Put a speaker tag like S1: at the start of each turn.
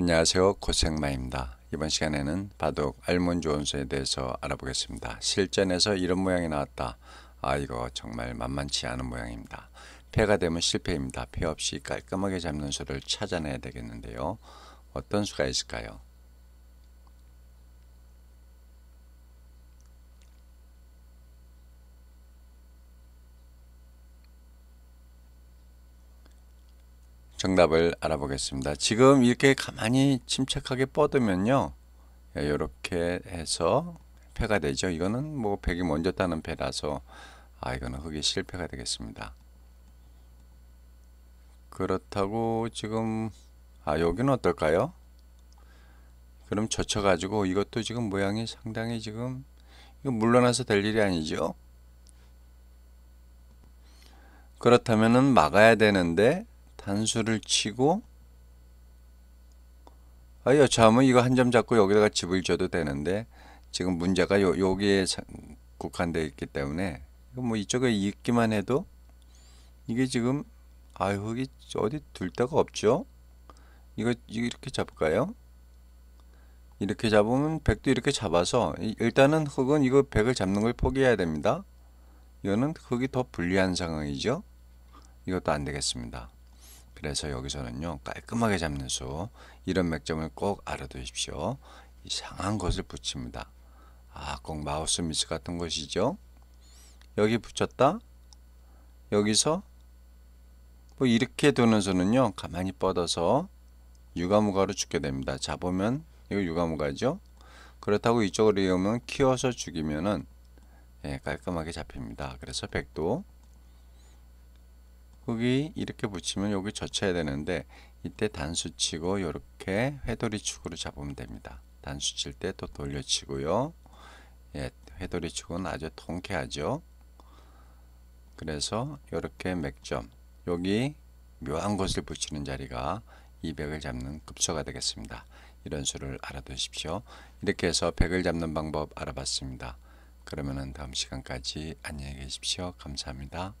S1: 안녕하세요. 고생마입니다. 이번 시간에는 바둑 알몬즈 원소에 대해서 알아보겠습니다. 실전에서 이런 모양이 나왔다. 아 이거 정말 만만치 않은 모양입니다. 패가 되면 실패입니다. 패 없이 깔끔하게 잡는 수를 찾아내야 되겠는데요. 어떤 수가 있을까요? 정답을 알아보겠습니다. 지금 이렇게 가만히 침착하게 뻗으면요. 이렇게 예, 해서 패가 되죠. 이거는 뭐 백이 먼저 따는 패라서 아 이거는 흙이 실패가 되겠습니다. 그렇다고 지금 아 여기는 어떨까요? 그럼 젖혀가지고 이것도 지금 모양이 상당히 지금 이거 물러나서 될 일이 아니죠? 그렇다면 막아야 되는데 단수를 치고 아, 여차하면 이거 한 점 잡고 여기다가 집을 줘도 되는데 지금 문제가 요, 여기에 국한되어 있기 때문에 뭐 이쪽에 있기만 해도 이게 지금 아유 여기 어디 둘 데가 없죠 이거 이렇게 잡을까요 이렇게 잡으면 백도 이렇게 잡아서 일단은 흙은 이거 백을 잡는 걸 포기해야 됩니다 이거는 흙이 더 불리한 상황이죠 이것도 안 되겠습니다 그래서 여기서는요 깔끔하게 잡는 수 이런 맥점을 꼭 알아두십시오 이상한 것을 붙입니다 아꼭 마우스 미스 같은 것이죠 여기 붙였다 여기서 뭐 이렇게 두는 수는요 가만히 뻗어서 유가무가로 죽게 됩니다 잡으면 이거 유가무가죠 그렇다고 이쪽으로 이으면 키워서 죽이면은 예, 깔끔하게 잡힙니다 그래서 백도 여기 이렇게 붙이면 여기 젖혀야 되는데 이때 단수 치고 이렇게 회돌이 축으로 잡으면 됩니다. 단수 칠 때 또 돌려치고요. 예, 회돌이 축은 아주 통쾌하죠. 그래서 이렇게 맥점 여기 묘한 곳을 붙이는 자리가 200을 잡는 급소가 되겠습니다. 이런 수를 알아두십시오. 이렇게 해서 100을 잡는 방법 알아봤습니다. 그러면은 다음 시간까지 안녕히 계십시오. 감사합니다.